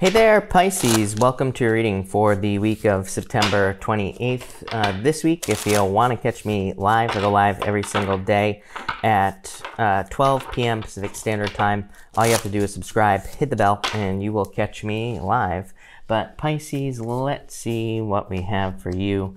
Hey there, Pisces. Welcome to your reading for the week of September 28th. Uh, this week, if you want to catch me live, I go live every single day at uh, 12 p.m. Pacific Standard Time. All you have to do is subscribe, hit the bell, and you will catch me live. But Pisces, let's see what we have for you.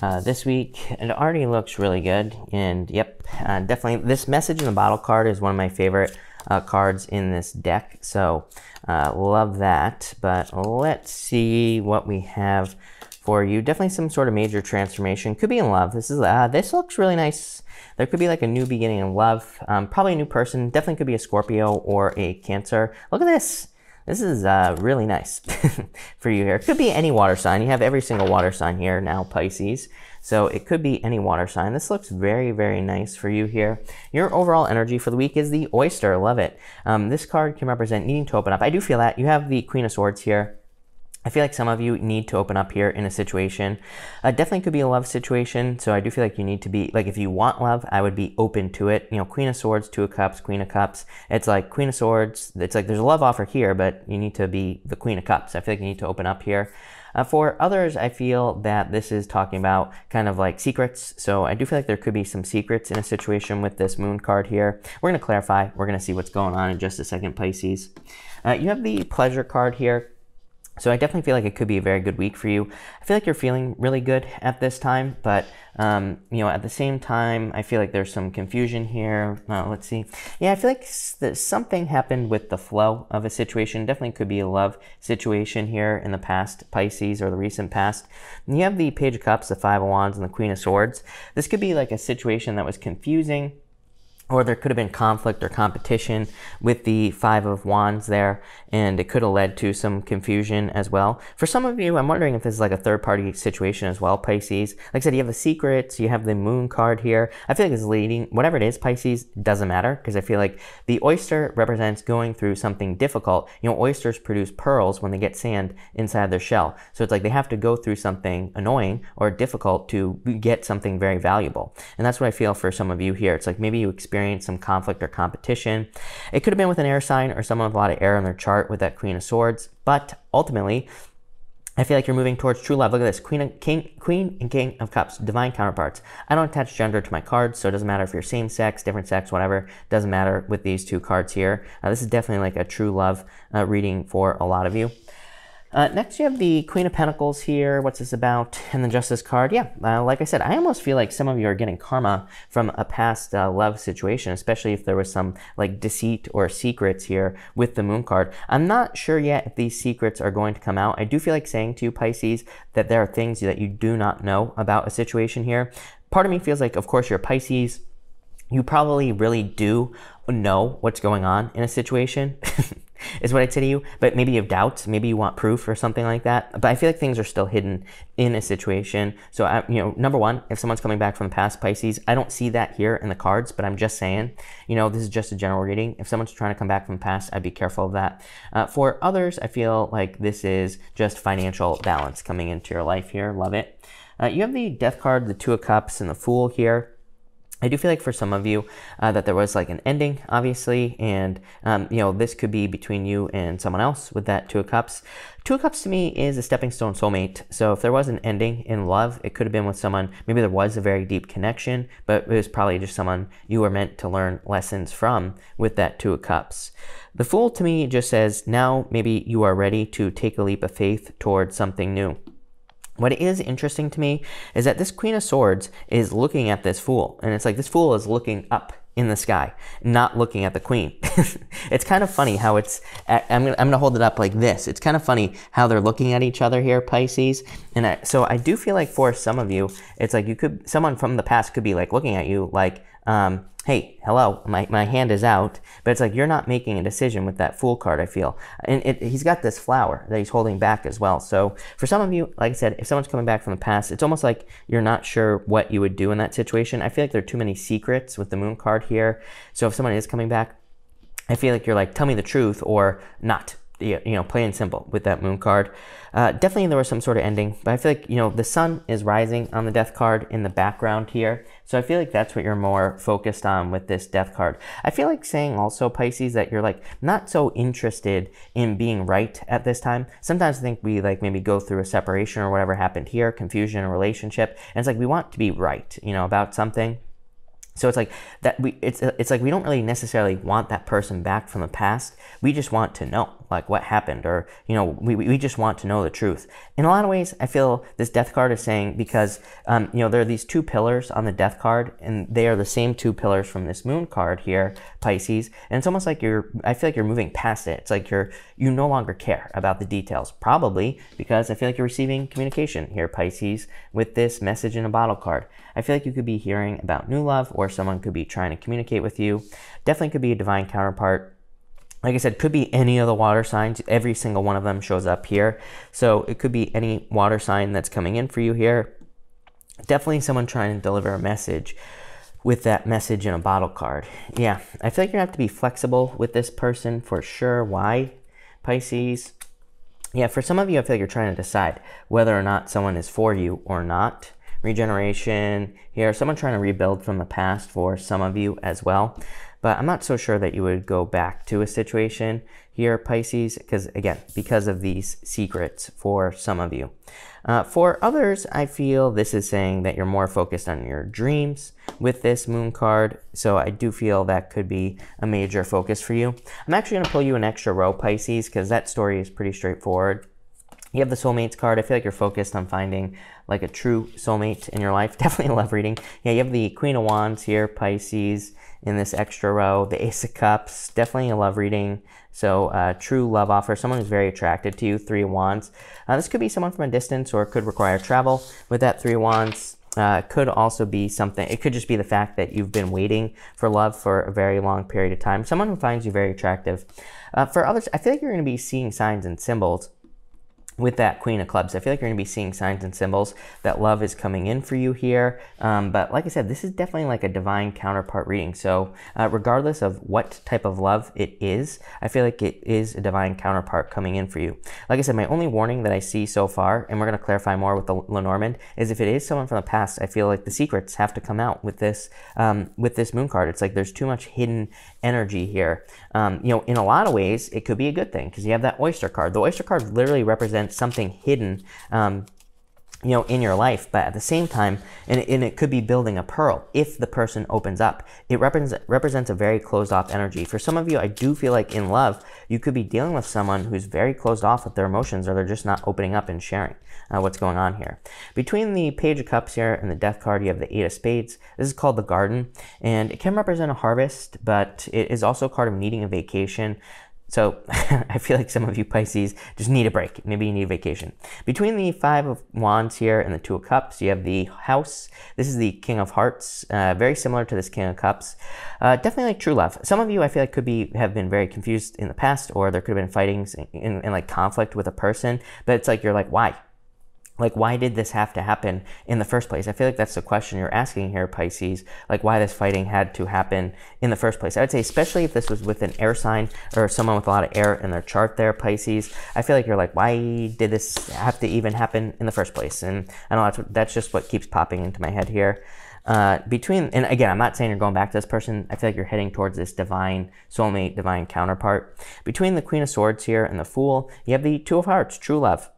Uh, this week. It already looks really good. And yep, uh, definitely this message in the bottle card is one of my favorite uh, cards in this deck. So uh, love that. But let's see what we have for you. Definitely some sort of major transformation. Could be in love. This is uh, this looks really nice. There could be like a new beginning in love. Um, probably a new person. Definitely could be a Scorpio or a Cancer. Look at this. This is uh, really nice for you here. Could be any water sign. You have every single water sign here now, Pisces. So it could be any water sign. This looks very, very nice for you here. Your overall energy for the week is the oyster. Love it. Um, this card can represent needing to open up. I do feel that. You have the queen of swords here. I feel like some of you need to open up here in a situation. Uh, definitely could be a love situation. So I do feel like you need to be, like, if you want love, I would be open to it. You know, Queen of Swords, Two of Cups, Queen of Cups. It's like Queen of Swords. It's like there's a love offer here, but you need to be the Queen of Cups. I feel like you need to open up here. Uh, for others, I feel that this is talking about kind of like secrets. So I do feel like there could be some secrets in a situation with this moon card here. We're going to clarify. We're going to see what's going on in just a second, Pisces. Uh, you have the pleasure card here. So I definitely feel like it could be a very good week for you. I feel like you're feeling really good at this time, but um, you know, at the same time, I feel like there's some confusion here. Uh, let's see. Yeah, I feel like something happened with the flow of a situation. Definitely could be a love situation here in the past, Pisces or the recent past. And you have the Page of Cups, the Five of Wands, and the Queen of Swords. This could be like a situation that was confusing or there could have been conflict or competition with the Five of Wands there, and it could have led to some confusion as well. For some of you, I'm wondering if this is like a third party situation as well, Pisces. Like I said, you have the secrets, you have the moon card here. I feel like it's leading, whatever it is, Pisces, doesn't matter, because I feel like the oyster represents going through something difficult. You know, oysters produce pearls when they get sand inside their shell. So it's like they have to go through something annoying or difficult to get something very valuable. And that's what I feel for some of you here. It's like maybe you experience experience some conflict or competition. It could have been with an air sign or someone with a lot of air on their chart with that Queen of Swords, but ultimately, I feel like you're moving towards true love. Look at this, Queen and King, Queen and King of Cups, divine counterparts. I don't attach gender to my cards, so it doesn't matter if you're same sex, different sex, whatever. Doesn't matter with these two cards here. Uh, this is definitely like a true love uh, reading for a lot of you. Uh, next, you have the Queen of Pentacles here. What's this about? And the Justice card. Yeah, uh, like I said, I almost feel like some of you are getting karma from a past uh, love situation, especially if there was some like deceit or secrets here with the Moon card. I'm not sure yet if these secrets are going to come out. I do feel like saying to you, Pisces, that there are things that you do not know about a situation here. Part of me feels like, of course, you're Pisces. You probably really do know what's going on in a situation. is what I'd say to you. But maybe you have doubts, maybe you want proof or something like that. But I feel like things are still hidden in a situation. So I, you know, number one, if someone's coming back from the past, Pisces, I don't see that here in the cards. But I'm just saying, you know, this is just a general reading. If someone's trying to come back from the past, I'd be careful of that. Uh, for others, I feel like this is just financial balance coming into your life here. Love it. Uh, you have the Death card, the Two of Cups, and the Fool here. I do feel like for some of you uh, that there was like an ending, obviously, and um, you know this could be between you and someone else with that Two of Cups. Two of Cups to me is a stepping stone soulmate. So if there was an ending in love, it could have been with someone. Maybe there was a very deep connection, but it was probably just someone you were meant to learn lessons from with that Two of Cups. The Fool to me just says now maybe you are ready to take a leap of faith towards something new. What is interesting to me is that this Queen of Swords is looking at this fool, and it's like this fool is looking up in the sky, not looking at the queen. it's kind of funny how it's, I'm gonna, I'm gonna hold it up like this. It's kind of funny how they're looking at each other here, Pisces. And I, so I do feel like for some of you, it's like you could, someone from the past could be like looking at you like, um, hey, hello, my, my hand is out. But it's like you're not making a decision with that fool card, I feel. And it, he's got this flower that he's holding back as well. So for some of you, like I said, if someone's coming back from the past, it's almost like you're not sure what you would do in that situation. I feel like there are too many secrets with the moon card here. So if someone is coming back, I feel like you're like, tell me the truth or not you know, plain and simple with that moon card. Uh, definitely there was some sort of ending, but I feel like, you know, the sun is rising on the death card in the background here. So I feel like that's what you're more focused on with this death card. I feel like saying also, Pisces, that you're like not so interested in being right at this time. Sometimes I think we like maybe go through a separation or whatever happened here, confusion, a relationship. And it's like we want to be right, you know, about something. So it's like that we it's it's like we don't really necessarily want that person back from the past. We just want to know, like what happened or you know we, we just want to know the truth in a lot of ways i feel this death card is saying because um, you know there are these two pillars on the death card and they are the same two pillars from this moon card here pisces and it's almost like you're i feel like you're moving past it it's like you're you no longer care about the details probably because i feel like you're receiving communication here pisces with this message in a bottle card i feel like you could be hearing about new love or someone could be trying to communicate with you definitely could be a divine counterpart like I said, could be any of the water signs. Every single one of them shows up here. So it could be any water sign that's coming in for you here. Definitely someone trying to deliver a message with that message in a bottle card. Yeah, I feel like you have to be flexible with this person for sure. Why, Pisces? Yeah, for some of you, I feel like you're trying to decide whether or not someone is for you or not. Regeneration here, someone trying to rebuild from the past for some of you as well but I'm not so sure that you would go back to a situation here, Pisces, because again, because of these secrets for some of you. Uh, for others, I feel this is saying that you're more focused on your dreams with this moon card. So I do feel that could be a major focus for you. I'm actually going to pull you an extra row, Pisces, because that story is pretty straightforward you have the soulmates card. I feel like you're focused on finding like a true soulmate in your life. Definitely love reading. Yeah, you have the Queen of Wands here, Pisces in this extra row. The Ace of Cups, definitely a love reading. So uh, true love offer, someone who's very attracted to you, Three of Wands. Uh, this could be someone from a distance or it could require travel. With that Three of Wands, uh, it could also be something, it could just be the fact that you've been waiting for love for a very long period of time. Someone who finds you very attractive. Uh, for others, I feel like you're going to be seeing signs and symbols with that queen of clubs i feel like you're going to be seeing signs and symbols that love is coming in for you here um, but like i said this is definitely like a divine counterpart reading so uh, regardless of what type of love it is i feel like it is a divine counterpart coming in for you like i said my only warning that i see so far and we're going to clarify more with the lenormand is if it is someone from the past i feel like the secrets have to come out with this um, with this moon card it's like there's too much hidden energy here um, you know in a lot of ways it could be a good thing because you have that oyster card the oyster card literally represents represent something hidden um, you know, in your life, but at the same time, and, and, it could be building a pearl if the person opens up. It represents, represents a very closed off energy. For some of you, I do feel like in love, you could be dealing with someone who's very closed off with their emotions or they're just not opening up and sharing uh, what's going on here. Between the Page of Cups here and the Death card, you have the Eight of Spades. This is called the Garden, and it can represent a harvest, but it is also a card of needing a vacation, so I feel like some of you Pisces just need a break. Maybe you need a vacation. Between the Five of Wands here and the Two of Cups, you have the House. This is the King of Hearts, uh, very similar to this King of Cups. Uh, definitely like true love. Some of you I feel like could be have been very confused in the past, or there could have been fightings and like conflict with a person. But it's like you're like, why? like why did this have to happen in the first place i feel like that's the question you're asking here pisces like why this fighting had to happen in the first place i would say especially if this was with an air sign or someone with a lot of air in their chart there pisces i feel like you're like why did this have to even happen in the first place and i know that's, that's just what keeps popping into my head here uh, between and again i'm not saying you're going back to this person i feel like you're heading towards this divine soulmate divine counterpart between the queen of swords here and the fool you have the two of hearts true love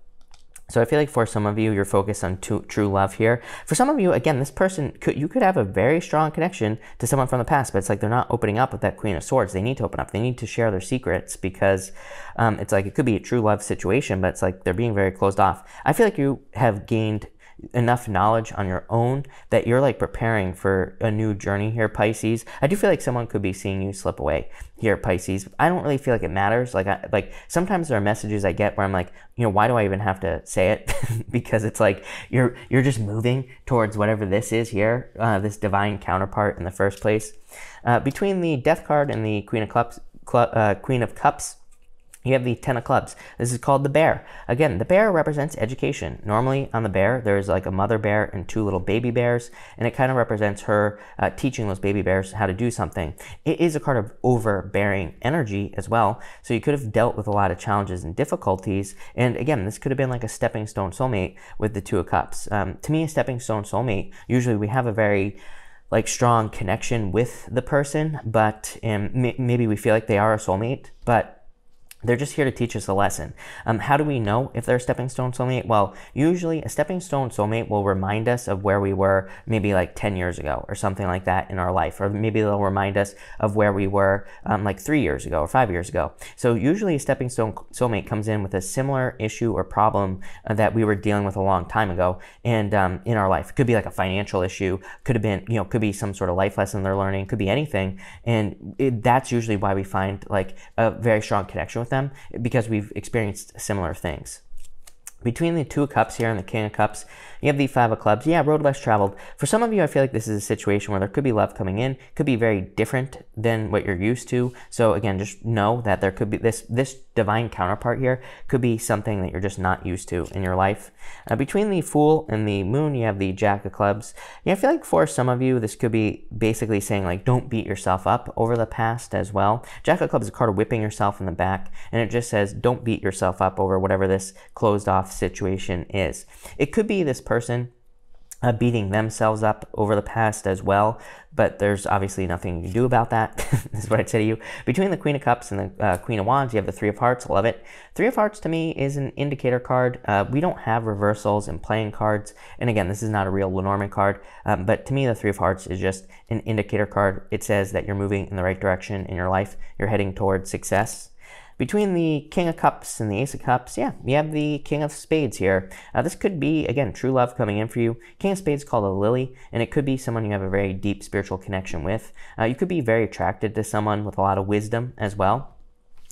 so I feel like for some of you, you're focused on true love here. For some of you, again, this person could you could have a very strong connection to someone from the past, but it's like they're not opening up with that Queen of Swords. They need to open up. They need to share their secrets because um, it's like it could be a true love situation, but it's like they're being very closed off. I feel like you have gained enough knowledge on your own that you're like preparing for a new journey here, Pisces. I do feel like someone could be seeing you slip away here, Pisces. I don't really feel like it matters. Like, I, like sometimes there are messages I get where I'm like, you know, why do I even have to say it? because it's like you're you're just moving towards whatever this is here, uh, this divine counterpart in the first place. Uh, between the Death card and the Queen of Cups, uh, Queen of Cups you have the Ten of Clubs. This is called the Bear. Again, the Bear represents education. Normally, on the Bear, there's like a mother bear and two little baby bears, and it kind of represents her uh, teaching those baby bears how to do something. It is a card of overbearing energy as well, so you could have dealt with a lot of challenges and difficulties. And again, this could have been like a stepping stone soulmate with the Two of Cups. Um, to me, a stepping stone soulmate, usually we have a very like strong connection with the person, but um, maybe we feel like they are a soulmate, but they're just here to teach us a lesson. Um, how do we know if they're a stepping stone soulmate? Well, usually a stepping stone soulmate will remind us of where we were maybe like 10 years ago or something like that in our life. Or maybe they'll remind us of where we were um, like three years ago or five years ago. So usually a stepping stone soulmate comes in with a similar issue or problem uh, that we were dealing with a long time ago and um, in our life. It could be like a financial issue, could have been, you know, could be some sort of life lesson they're learning, could be anything. And it, that's usually why we find like a very strong connection with them them because we've experienced similar things. Between the two cups here and the king of cups, you have the five of clubs. Yeah, road less traveled. For some of you, I feel like this is a situation where there could be love coming in, could be very different than what you're used to. So again, just know that there could be this this divine counterpart here could be something that you're just not used to in your life. Uh, between the Fool and the Moon, you have the Jack of Clubs. Yeah, I feel like for some of you, this could be basically saying like, don't beat yourself up over the past as well. Jack of Clubs is a card of whipping yourself in the back, and it just says, don't beat yourself up over whatever this closed off situation is. It could be this person person uh, beating themselves up over the past as well, but there's obviously nothing you can do about that. this is what I'd say to you. Between the Queen of Cups and the uh, Queen of Wands, you have the Three of Hearts. I love it. Three of Hearts to me is an indicator card. Uh, we don't have reversals in playing cards. And again, this is not a real Lenormand card, um, but to me, the Three of Hearts is just an indicator card. It says that you're moving in the right direction in your life, you're heading towards success. Between the King of Cups and the Ace of Cups, yeah, we have the King of Spades here. Uh, this could be, again, true love coming in for you. King of Spades called a lily, and it could be someone you have a very deep spiritual connection with. Uh, you could be very attracted to someone with a lot of wisdom as well.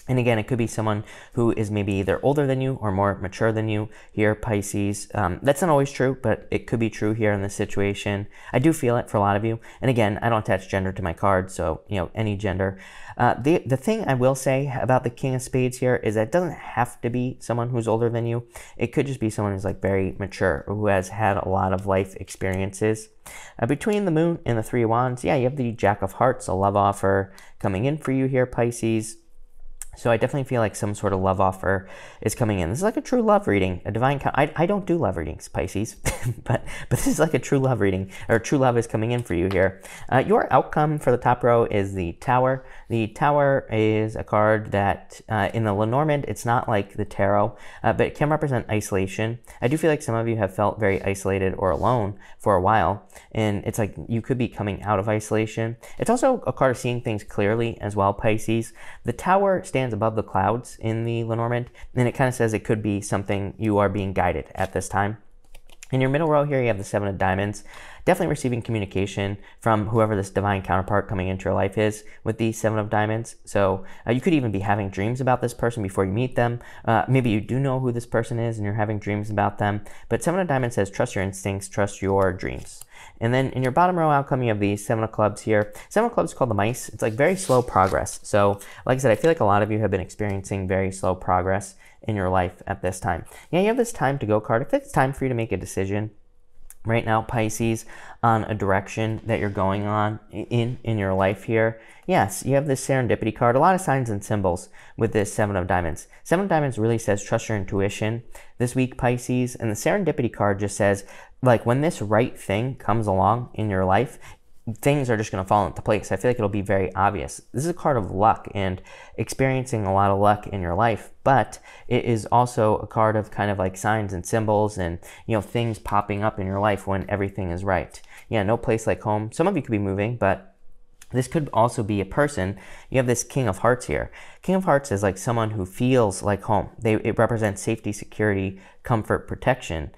And again, it could be someone who is maybe either older than you or more mature than you. Here, Pisces. Um, that's not always true, but it could be true here in this situation. I do feel it for a lot of you. And again, I don't attach gender to my card, so you know any gender. Uh, the the thing I will say about the King of Spades here is that it doesn't have to be someone who's older than you. It could just be someone who's like very mature, who has had a lot of life experiences. Uh, between the Moon and the Three of Wands, yeah, you have the Jack of Hearts, a love offer coming in for you here, Pisces. So I definitely feel like some sort of love offer is coming in. This is like a true love reading, a divine. I, I don't do love readings, Pisces, but but this is like a true love reading or true love is coming in for you here. Uh, your outcome for the top row is the Tower. The Tower is a card that uh, in the Lenormand, it's not like the Tarot, uh, but it can represent isolation. I do feel like some of you have felt very isolated or alone for a while, and it's like you could be coming out of isolation. It's also a card of seeing things clearly as well, Pisces. The Tower stands stands above the clouds in the Lenormand, and it kind of says it could be something you are being guided at this time. In your middle row here, you have the Seven of Diamonds definitely receiving communication from whoever this divine counterpart coming into your life is with the Seven of Diamonds. So uh, you could even be having dreams about this person before you meet them. Uh, maybe you do know who this person is and you're having dreams about them. But Seven of Diamonds says, trust your instincts, trust your dreams. And then in your bottom row outcome, you have the Seven of Clubs here. Seven of Clubs is called the Mice. It's like very slow progress. So like I said, I feel like a lot of you have been experiencing very slow progress in your life at this time. Yeah, you have this time to go card. If it's time for you to make a decision, right now pisces on a direction that you're going on in in your life here yes you have this serendipity card a lot of signs and symbols with this seven of diamonds seven of diamonds really says trust your intuition this week pisces and the serendipity card just says like when this right thing comes along in your life things are just going to fall into place. I feel like it'll be very obvious. This is a card of luck and experiencing a lot of luck in your life, but it is also a card of kind of like signs and symbols and, you know, things popping up in your life when everything is right. Yeah, no place like home. Some of you could be moving, but this could also be a person. You have this King of Hearts here. King of Hearts is like someone who feels like home. They, it represents safety, security, comfort, protection.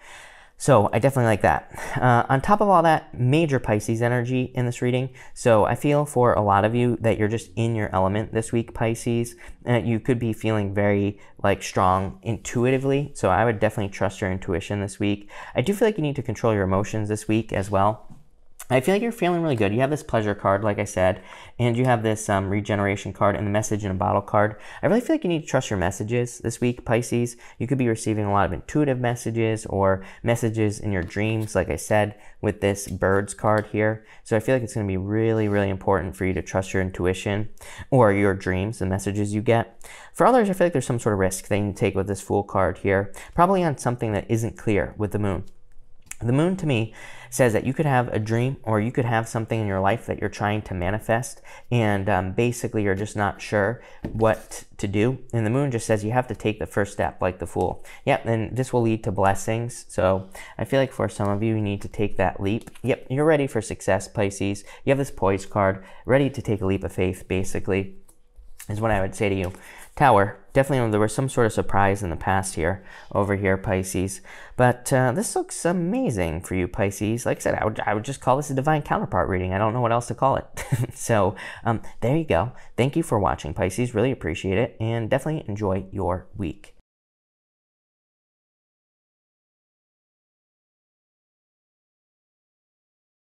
So I definitely like that. Uh, on top of all that, major Pisces energy in this reading. So I feel for a lot of you that you're just in your element this week, Pisces. and you could be feeling very like strong intuitively. So I would definitely trust your intuition this week. I do feel like you need to control your emotions this week as well. I feel like you're feeling really good. You have this pleasure card, like I said, and you have this um, regeneration card and the message in a bottle card. I really feel like you need to trust your messages this week, Pisces. You could be receiving a lot of intuitive messages or messages in your dreams, like I said, with this birds card here. So I feel like it's going to be really, really important for you to trust your intuition or your dreams, the messages you get. For others, I feel like there's some sort of risk they need to take with this Fool card here, probably on something that isn't clear with the moon. The moon to me says that you could have a dream or you could have something in your life that you're trying to manifest and um, basically you're just not sure what to do. And the moon just says you have to take the first step like the fool. Yep, and this will lead to blessings. So I feel like for some of you, you need to take that leap. Yep, you're ready for success, Pisces. You have this poise card, ready to take a leap of faith, basically, is what I would say to you. Tower, definitely there was some sort of surprise in the past here, over here, Pisces. But uh, this looks amazing for you, Pisces. Like I said, I would, I would just call this a divine counterpart reading. I don't know what else to call it. so um, there you go. Thank you for watching, Pisces. Really appreciate it. And definitely enjoy your week.